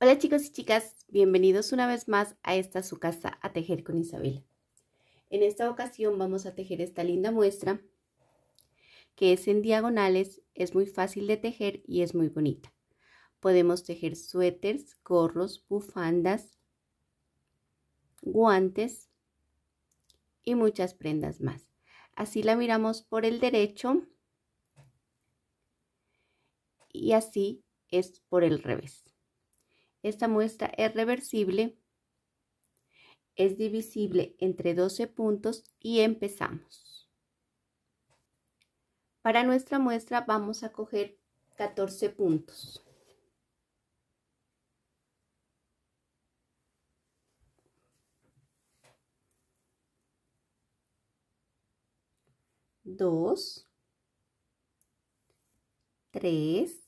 Hola chicos y chicas, bienvenidos una vez más a esta su casa a tejer con Isabel. En esta ocasión vamos a tejer esta linda muestra que es en diagonales, es muy fácil de tejer y es muy bonita. Podemos tejer suéteres, gorros, bufandas, guantes y muchas prendas más. Así la miramos por el derecho y así es por el revés. Esta muestra es reversible, es divisible entre 12 puntos y empezamos. Para nuestra muestra vamos a coger 14 puntos. Dos, tres,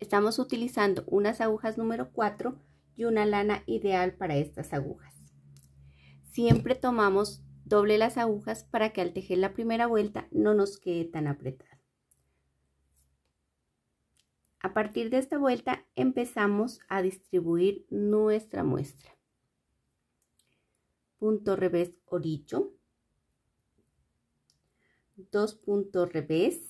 Estamos utilizando unas agujas número 4 y una lana ideal para estas agujas. Siempre tomamos doble las agujas para que al tejer la primera vuelta no nos quede tan apretada. A partir de esta vuelta empezamos a distribuir nuestra muestra. Punto revés orillo, dos puntos revés,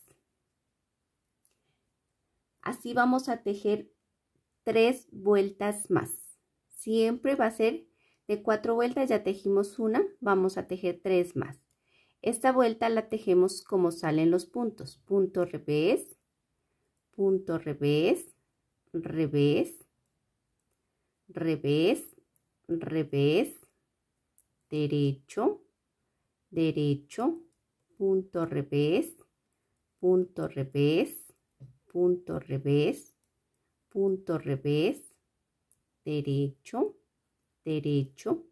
Así vamos a tejer tres vueltas más. Siempre va a ser de cuatro vueltas, ya tejimos una, vamos a tejer tres más. Esta vuelta la tejemos como salen los puntos. Punto revés, punto revés, revés, revés, revés, derecho, derecho, punto revés, punto revés, punto revés, punto revés, derecho, derecho,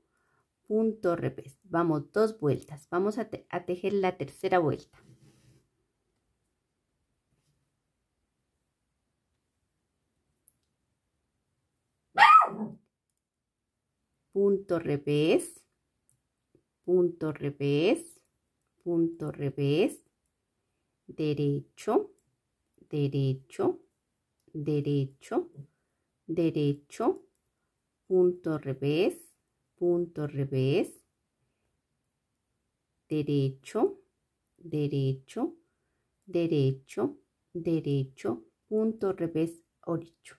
punto revés. Vamos dos vueltas. Vamos a, tejer la tercera vuelta. punto revés, punto revés, punto revés, derecho, derecho, derecho, derecho, punto revés, punto revés, derecho, derecho, derecho, derecho, punto revés, oricho.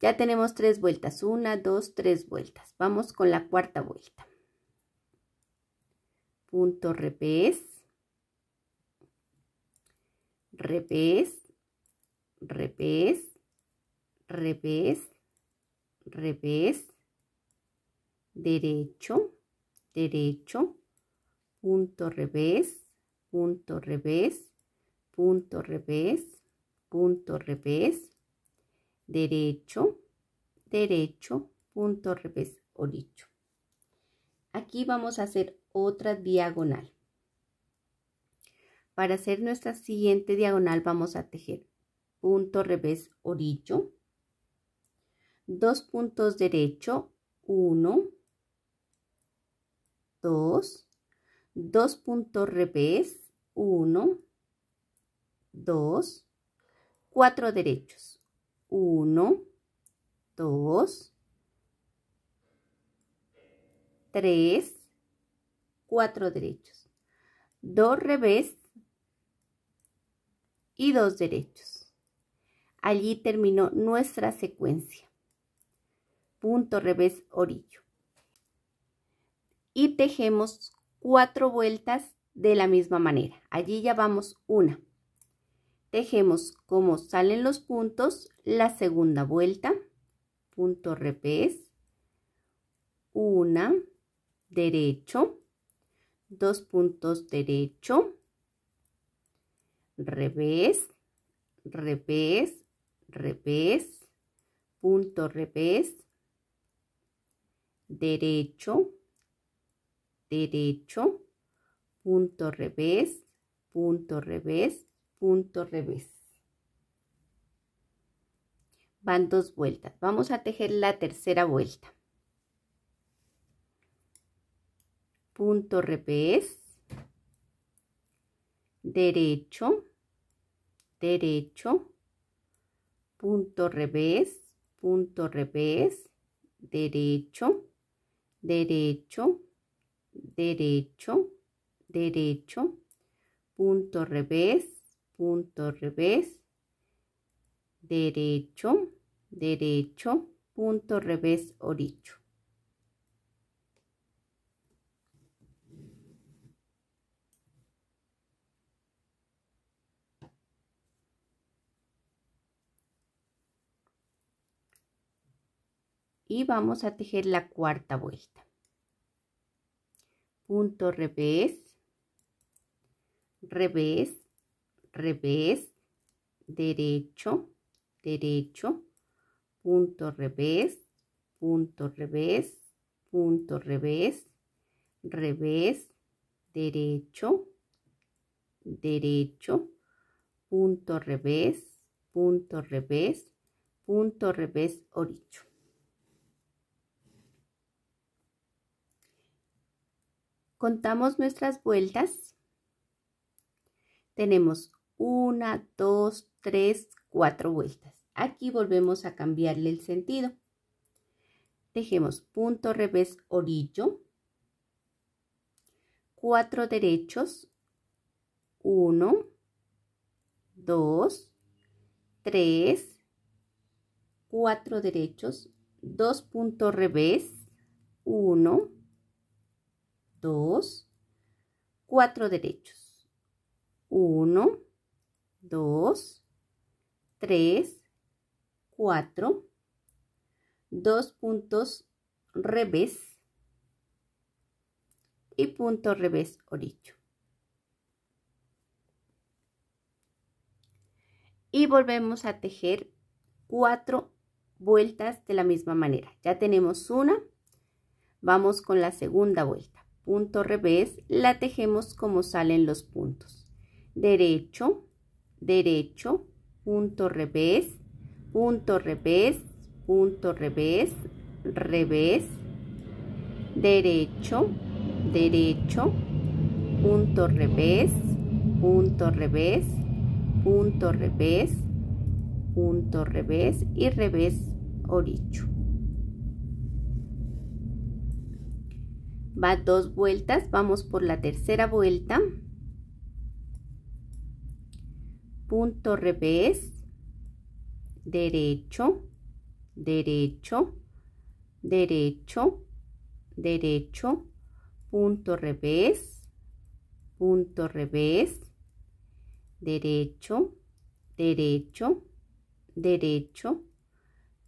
Ya tenemos tres vueltas, una, dos, tres vueltas. Vamos con la cuarta vuelta. Punto revés, Revés, revés, revés, revés, derecho, derecho, punto revés, punto revés, punto revés, punto revés, derecho, derecho, punto revés, dicho. Aquí vamos a hacer otra diagonal. Para hacer nuestra siguiente diagonal vamos a tejer punto revés orillo, dos puntos derecho, uno, dos, dos puntos revés, uno, dos, cuatro derechos, uno, dos, tres, cuatro derechos, dos revés, y dos derechos. Allí terminó nuestra secuencia. Punto, revés, orillo. Y tejemos cuatro vueltas de la misma manera. Allí ya vamos una. Tejemos como salen los puntos la segunda vuelta. Punto, revés. Una, derecho. Dos puntos derecho revés, revés, revés, punto revés, derecho, derecho, punto revés, punto revés, punto revés. Van dos vueltas. Vamos a tejer la tercera vuelta. Punto revés, derecho, derecho, punto revés, punto revés, derecho, derecho, derecho, derecho, punto revés, punto revés, derecho, derecho, punto revés, oricho. y vamos a tejer la cuarta vuelta punto revés revés revés derecho derecho punto revés punto revés punto revés revés derecho derecho punto revés punto revés punto revés oricho Contamos nuestras vueltas. Tenemos una, dos, tres, cuatro vueltas. Aquí volvemos a cambiarle el sentido. Dejemos punto, revés, orillo. Cuatro derechos. Uno, dos, tres, cuatro derechos, dos puntos revés, uno, 2, 4 derechos. 1, 2, 3, 4, 2 puntos revés y punto revés orillo. Y volvemos a tejer 4 vueltas de la misma manera. Ya tenemos una, vamos con la segunda vuelta punto revés, la tejemos como salen los puntos. Derecho, derecho, punto revés, punto revés, punto revés, revés, derecho, derecho, punto revés, punto revés, punto revés, punto revés y revés oricho. va dos vueltas, vamos por la tercera vuelta, punto revés, derecho, derecho, derecho, derecho, punto revés, punto revés, derecho, derecho, derecho,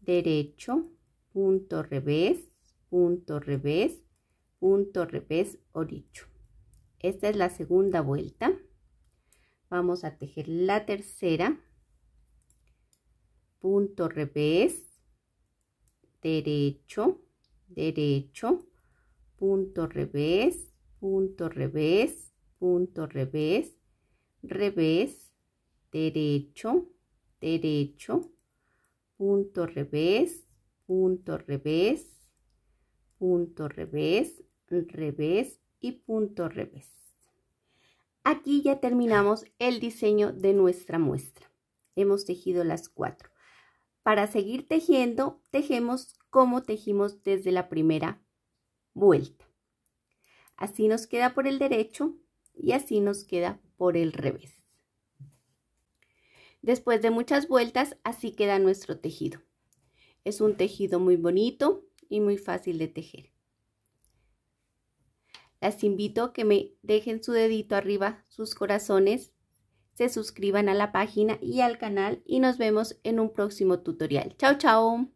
derecho, punto revés, punto revés, punto revés o dicho. Esta es la segunda vuelta. Vamos a tejer la tercera. Punto revés, derecho, derecho, punto revés, punto revés, punto revés, revés, derecho, derecho, punto revés, punto revés, punto revés, revés y punto revés. Aquí ya terminamos el diseño de nuestra muestra. Hemos tejido las cuatro. Para seguir tejiendo, tejemos como tejimos desde la primera vuelta. Así nos queda por el derecho y así nos queda por el revés. Después de muchas vueltas, así queda nuestro tejido. Es un tejido muy bonito y muy fácil de tejer. Las invito a que me dejen su dedito arriba, sus corazones, se suscriban a la página y al canal y nos vemos en un próximo tutorial. Chao, chao.